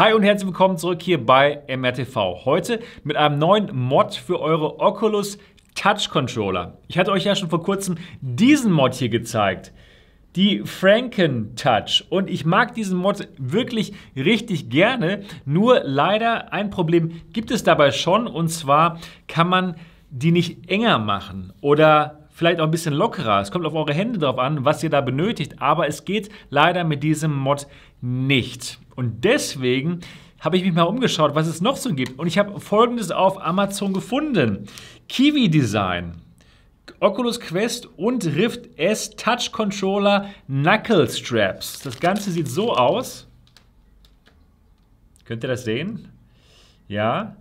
Hi und herzlich willkommen zurück hier bei MRTV. Heute mit einem neuen Mod für eure Oculus Touch Controller. Ich hatte euch ja schon vor kurzem diesen Mod hier gezeigt. Die Franken Touch. Und ich mag diesen Mod wirklich richtig gerne. Nur leider ein Problem gibt es dabei schon. Und zwar kann man die nicht enger machen oder vielleicht auch ein bisschen lockerer. Es kommt auf eure Hände drauf an, was ihr da benötigt, aber es geht leider mit diesem Mod nicht. Und deswegen habe ich mich mal umgeschaut, was es noch so gibt. Und ich habe folgendes auf Amazon gefunden. Kiwi Design. Oculus Quest und Rift S Touch Controller Knuckle Straps. Das Ganze sieht so aus. Könnt ihr das sehen? Ja,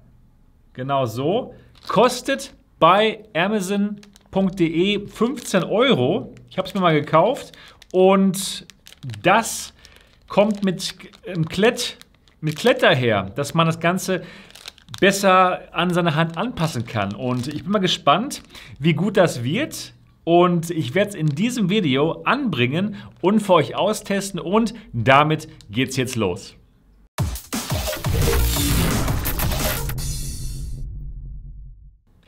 genau so. Kostet bei Amazon shop.de 15 Euro. Ich habe es mir mal gekauft und das kommt mit, ähm, Klett, mit Kletter her, dass man das Ganze besser an seine Hand anpassen kann. Und ich bin mal gespannt, wie gut das wird. Und ich werde es in diesem Video anbringen und für euch austesten. Und damit geht's jetzt los.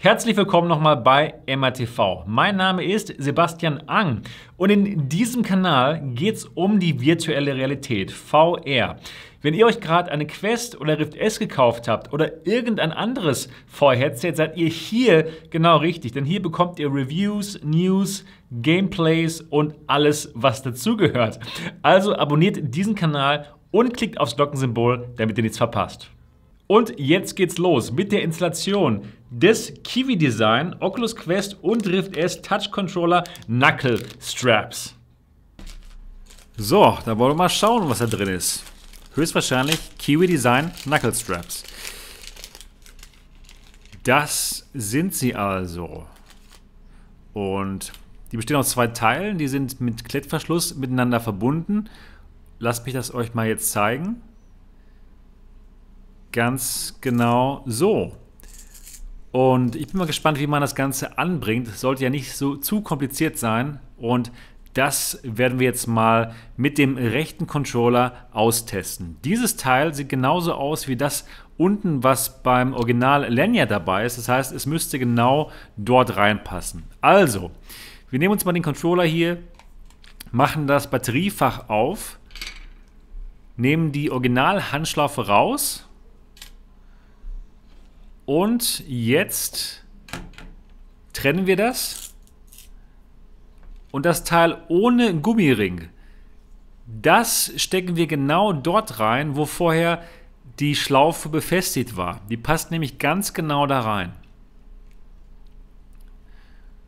Herzlich willkommen nochmal bei MRTV. Mein Name ist Sebastian Ang und in diesem Kanal geht es um die virtuelle Realität, VR. Wenn ihr euch gerade eine Quest oder Rift S gekauft habt oder irgendein anderes VR-Headset, seid ihr hier genau richtig, denn hier bekommt ihr Reviews, News, Gameplays und alles, was dazugehört. Also abonniert diesen Kanal und klickt aufs Glockensymbol, damit ihr nichts verpasst. Und jetzt geht's los mit der Installation des Kiwi Design Oculus Quest und Rift S Touch Controller Knuckle Straps. So, da wollen wir mal schauen, was da drin ist. Höchstwahrscheinlich Kiwi Design Knuckle Straps. Das sind sie also. Und die bestehen aus zwei Teilen, die sind mit Klettverschluss miteinander verbunden. Lasst mich das euch mal jetzt zeigen. Ganz genau so. Und ich bin mal gespannt, wie man das Ganze anbringt. Das sollte ja nicht so zu kompliziert sein. Und das werden wir jetzt mal mit dem rechten Controller austesten. Dieses Teil sieht genauso aus wie das unten, was beim Original Lenya dabei ist. Das heißt, es müsste genau dort reinpassen. Also, wir nehmen uns mal den Controller hier, machen das Batteriefach auf, nehmen die Original-Handschlaufe raus und jetzt trennen wir das. Und das Teil ohne Gummiring, das stecken wir genau dort rein, wo vorher die Schlaufe befestigt war. Die passt nämlich ganz genau da rein.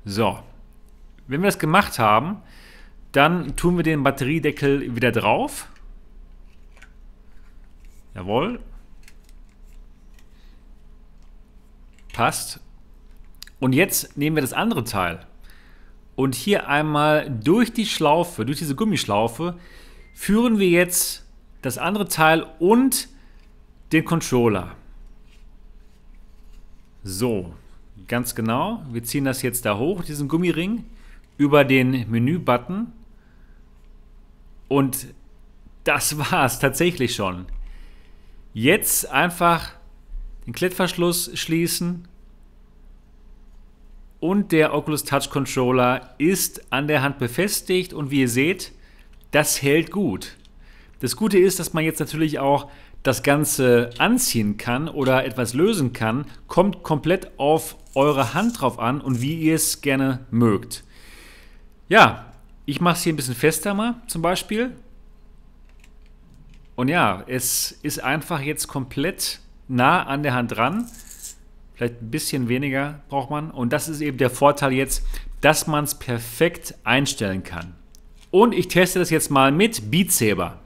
So, wenn wir das gemacht haben, dann tun wir den Batteriedeckel wieder drauf. Jawohl. Passt. Und jetzt nehmen wir das andere Teil und hier einmal durch die Schlaufe, durch diese Gummischlaufe, führen wir jetzt das andere Teil und den Controller. So, ganz genau. Wir ziehen das jetzt da hoch, diesen Gummiring, über den Menü-Button. Und das war es tatsächlich schon. Jetzt einfach den Klettverschluss schließen. Und der Oculus Touch Controller ist an der Hand befestigt und wie ihr seht, das hält gut. Das Gute ist, dass man jetzt natürlich auch das Ganze anziehen kann oder etwas lösen kann, kommt komplett auf eure Hand drauf an und wie ihr es gerne mögt. Ja, ich mache es hier ein bisschen fester mal zum Beispiel. Und ja, es ist einfach jetzt komplett nah an der Hand dran. Vielleicht ein bisschen weniger braucht man. Und das ist eben der Vorteil jetzt, dass man es perfekt einstellen kann. Und ich teste das jetzt mal mit Beat Saber.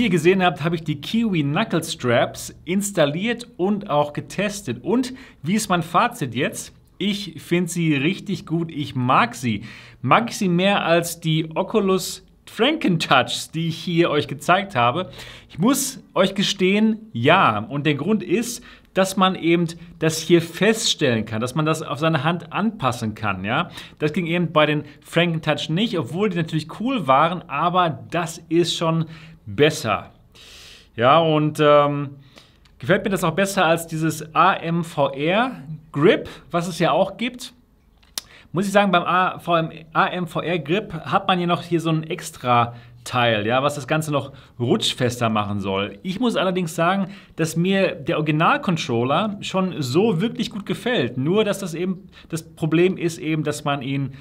Wie ihr gesehen habt, habe ich die Kiwi Knuckle Straps installiert und auch getestet. Und wie ist mein Fazit jetzt? Ich finde sie richtig gut, ich mag sie. Mag ich sie mehr als die Oculus Frankentouchs, die ich hier euch gezeigt habe? Ich muss euch gestehen, ja. Und der Grund ist, dass man eben das hier feststellen kann, dass man das auf seine Hand anpassen kann. Ja? Das ging eben bei den Frankentouch nicht, obwohl die natürlich cool waren, aber das ist schon besser. Ja, und ähm, gefällt mir das auch besser als dieses AMVR Grip, was es ja auch gibt. Muss ich sagen, beim AMVR Grip hat man hier noch hier so ein extra Teil, ja, was das Ganze noch rutschfester machen soll. Ich muss allerdings sagen, dass mir der Original-Controller schon so wirklich gut gefällt. Nur, dass das eben das Problem ist eben, dass man ihn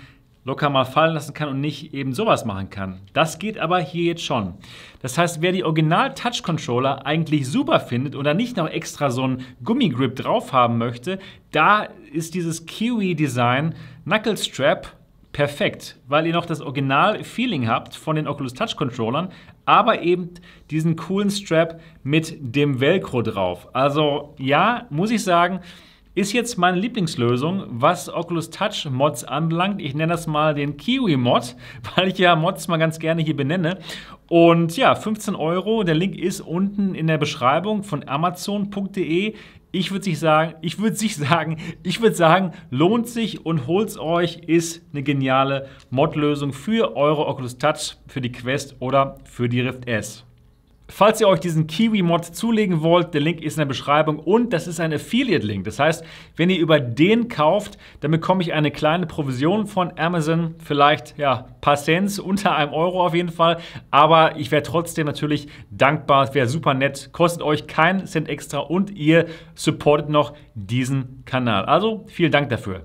locker mal fallen lassen kann und nicht eben sowas machen kann. Das geht aber hier jetzt schon. Das heißt, wer die Original-Touch-Controller eigentlich super findet oder nicht noch extra so einen Gummigrip drauf haben möchte, da ist dieses Kiwi-Design Knuckle Strap perfekt, weil ihr noch das Original-Feeling habt von den Oculus Touch-Controllern, aber eben diesen coolen Strap mit dem Velcro drauf. Also ja, muss ich sagen, ist jetzt meine Lieblingslösung, was Oculus Touch Mods anbelangt. Ich nenne das mal den Kiwi Mod, weil ich ja Mods mal ganz gerne hier benenne. Und ja, 15 Euro. Der Link ist unten in der Beschreibung von amazon.de. Ich würde sich sagen, ich würde sich sagen, ich würde sagen, lohnt sich und holt's euch, ist eine geniale Mod-Lösung für eure Oculus Touch, für die Quest oder für die Rift S. Falls ihr euch diesen Kiwi-Mod zulegen wollt, der Link ist in der Beschreibung und das ist ein Affiliate-Link. Das heißt, wenn ihr über den kauft, dann bekomme ich eine kleine Provision von Amazon, vielleicht ja, paar Cent, unter einem Euro auf jeden Fall. Aber ich wäre trotzdem natürlich dankbar, es wäre super nett, kostet euch keinen Cent extra und ihr supportet noch diesen Kanal. Also vielen Dank dafür.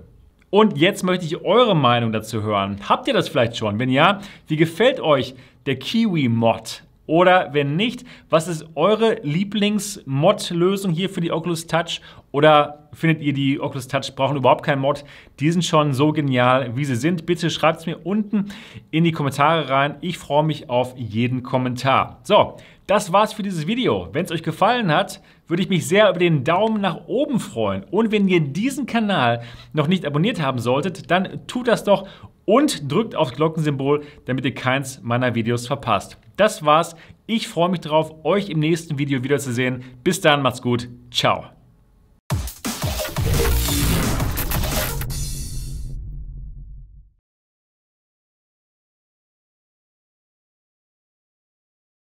Und jetzt möchte ich eure Meinung dazu hören. Habt ihr das vielleicht schon? Wenn ja, wie gefällt euch der Kiwi-Mod? Oder wenn nicht, was ist eure Lieblings-Mod-Lösung hier für die Oculus Touch? Oder findet ihr die Oculus Touch brauchen überhaupt keinen Mod? Die sind schon so genial, wie sie sind. Bitte schreibt es mir unten in die Kommentare rein. Ich freue mich auf jeden Kommentar. So, das war's für dieses Video. Wenn es euch gefallen hat, würde ich mich sehr über den Daumen nach oben freuen. Und wenn ihr diesen Kanal noch nicht abonniert haben solltet, dann tut das doch und drückt aufs Glockensymbol, damit ihr keins meiner Videos verpasst. Das war's. Ich freue mich darauf, euch im nächsten Video wiederzusehen. Bis dann, macht's gut. Ciao.